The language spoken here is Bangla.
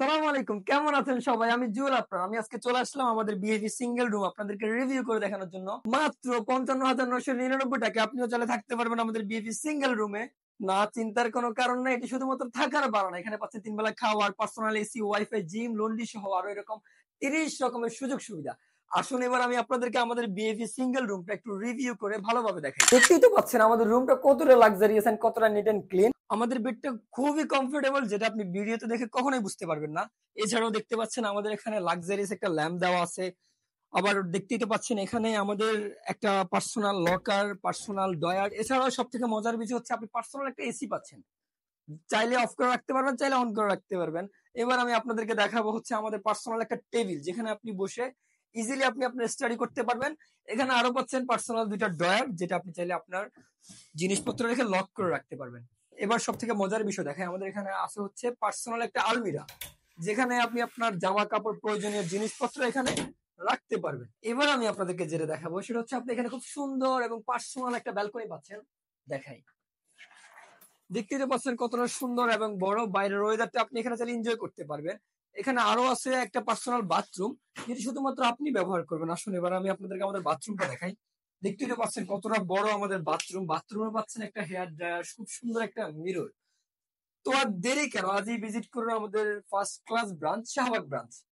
সালাম আলাইকুম কেমন আছেন সবাই আমি জুয়েল আপনার আমি আজকে চলে আসলাম আমাদের বিএভি সিঙ্গেল রুম আপনাদেরকে রিভিউ করে দেখানোর জন্য মাত্র পঞ্চান্ন হাজার নশো নিরানব্বই টাকা আপনিও চলে থাকতে পারবেন আমাদের বিএভি সিঙ্গেল রুমে না চিন্তার কোনো কারণ নাই এটি শুধুমাত্র থাকার বাড়ানো এখানে পাচ্ছে তিন বেলা খাওয়ার personal AC WiFi gym laundry সহ আরো এরকম তিরিশ রকমের সুযোগ সুবিধা আসুন এবার আমি আপনাদেরকে আমাদের বিএফি সিঙ্গেল রুমটা একটু রিভিউ করে ভালোভাবে দেখাই দেখতেই তো পাচ্ছেন আমাদের রুমটা কতটা লাক্সারিয়াস এন্ড কতটা নিট এন্ড ক্লিন আমাদের বেডটা খুবই কমফোর্টেবল যেটা আপনি ভিডিওতে দেখে কখনোই বুঝতে পারবেন না এছাড়াও দেখতে পাচ্ছেন আমাদের এখানে লাক্সারিয়াস একটা ল্যাম্প দেওয়া আছে আবার দেখতেই তো পাচ্ছেন এখানে আমাদের একটা পার্সোনাল লকার পার্সোনাল ডয়ার এছাড়াও সব থেকে মজার বিষয় হচ্ছে আপনি পার্সোনাল একটা এসি পাচ্ছেন চাইলে অফ করে রাখতে পারবেন চাইলে অন করে রাখতে পারবেন এবার আমি আপনাদেরকে দেখাবো হচ্ছে আমাদের পার্সোনাল একটা টেবিল যেখানে আপনি বসে ইজিলি আপনি আপনার স্টাডি করতে পারবেন এখানে আরো পাচ্ছেন পার্সোনাল দুইটা ড্রয়ার যেটা আপনি চাইলে আপনার জিনিসপত্র রেখে লক করে রাখতে পারবেন এবার সব থেকে মজার বিষয় দেখেন আমাদের এখানে আছে হচ্ছে পার্সোনাল একটা আলমিরা যেখানে আপনি আপনার জামা কাপড় প্রয়োজনীয় জিনিসপত্র এখানে রাখতে পারবেন এবার আমি আপনাদেরকে যেটা দেখাবো সেটা হচ্ছে আপনি এখানে খুব সুন্দর এবং পার্সোনাল একটা ব্যালকনি পাচ্ছেন দেখাই দেখতে পাচ্ছেন কতটা সুন্দর এবং বড় বাইরের ওয়েদারটা আপনি এখানে চাইলে এনজয় করতে পারবেন এখানে আরো আছে একটা পার্সোনাল বাথরুম যেটি শুধুমাত্র আপনি ব্যবহার করবেন আসুন এবার আমি আপনাদেরকে আমাদের বাথরুমটা দেখাই দেখতে তো পাচ্ছেন কতটা বড় আমাদের বাথরুম বাথরুমে পাচ্ছেন একটা হেয়ার ড্রায়ার খুব সুন্দর একটা মিরর তো আর দেরি কেন আজই ভিজিট করুন আমাদের first class branch Shahbag branch